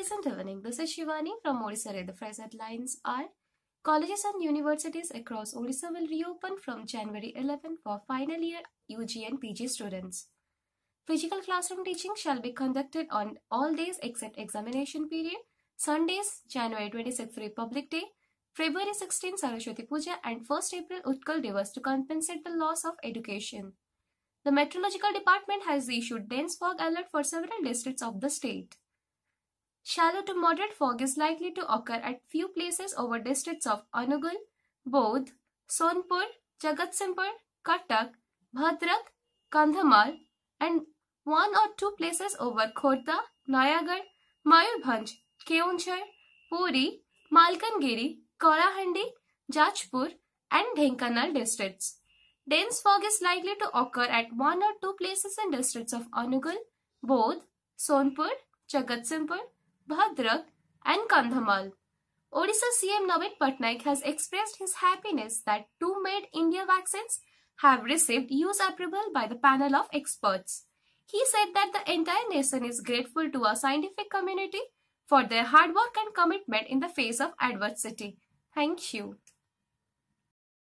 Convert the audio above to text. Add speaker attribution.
Speaker 1: Ladies evening, this is Shivani from Odisha Ray. The fresh headlines are Colleges and universities across Odisha will reopen from January 11 for final year UG and PG students. Physical classroom teaching shall be conducted on all days except examination period, Sundays, January 26 Republic Day, February 16 Saraswati Puja and 1st April Utkal Devas to compensate the loss of education. The Meteorological Department has issued dense fog alert for several districts of the state. Shallow to moderate fog is likely to occur at few places over districts of Anugul, Bodh, Sonpur, Jagatsinghpur, Cuttack, Bhadrak, Kandhamal, and one or two places over Khorda, Nayagarh, Mayurbhanj, Keonchar, Puri, Malkangiri, Kalahandi, Jajpur and Dhenkanal districts. Dense fog is likely to occur at one or two places in districts of Anugul, Bodh, Sonpur, Jagatsinghpur, Bhadrak, and Kandhamal. Odisha CM Navin Patnaik has expressed his happiness that two made India vaccines have received use approval by the panel of experts. He said that the entire nation is grateful to our scientific community for their hard work and commitment in the face of adversity. Thank you.